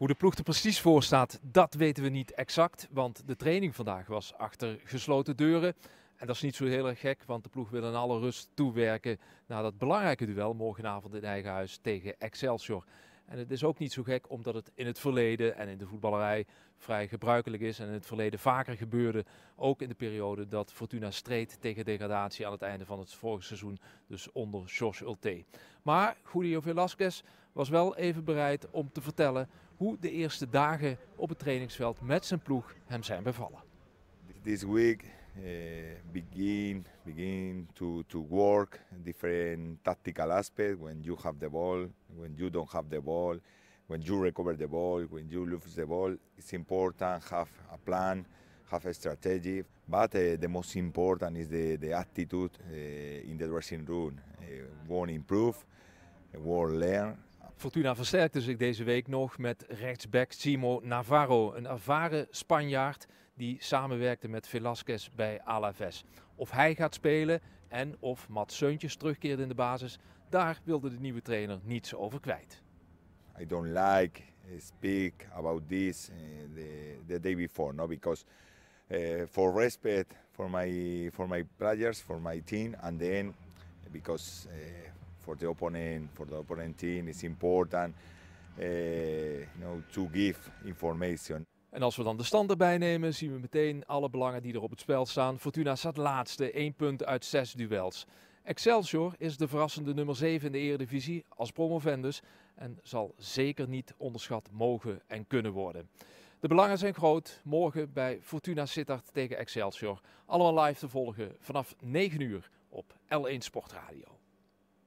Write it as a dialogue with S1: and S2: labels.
S1: Hoe de ploeg er precies voor staat, dat weten we niet exact. Want de training vandaag was achter gesloten deuren. En dat is niet zo heel erg gek, want de ploeg wil in alle rust toewerken naar dat belangrijke duel morgenavond in eigen huis tegen Excelsior. En het is ook niet zo gek omdat het in het verleden en in de voetballerij vrij gebruikelijk is. En in het verleden vaker gebeurde. Ook in de periode dat Fortuna streed tegen degradatie aan het einde van het vorige seizoen. Dus onder George Ulte. Maar Julio Velasquez was wel even bereid om te vertellen hoe de eerste dagen op het trainingsveld met zijn ploeg hem zijn bevallen.
S2: This week eh, begin begin to to work different tactical aspect when you have the ball when you don't have the ball, when you recover the ball, when you lose the ball, it's important have a plan, have a strategy. But uh, the most important is the, the attitude uh, in the dressing room. Uh, improve, won't learn.
S1: Fortuna versterkte zich deze week nog met rechtsback Simo Navarro, een ervaren Spanjaard die samenwerkte met Velasquez bij Alaves. Of hij gaat spelen en of Mats Seuntjes terugkeerde in de basis, daar wilde de nieuwe trainer niets over kwijt.
S2: I don't like eh, speak about this eh, the, the day before, no, because eh, for respect for my for my players, for my team, and then because uh, for the opponent for the opponent team is important uh, to give information.
S1: En als we dan de stand erbij nemen, zien we meteen alle belangen die er op het spel staan. Fortuna staat laatste, 1 punt uit 6 duels. Excelsior is de verrassende nummer 7 in de Eredivisie als promovendus en zal zeker niet onderschat mogen en kunnen worden. De belangen zijn groot. Morgen bij Fortuna Sittard tegen Excelsior. Allemaal live te volgen vanaf 9 uur op L1 Sportradio.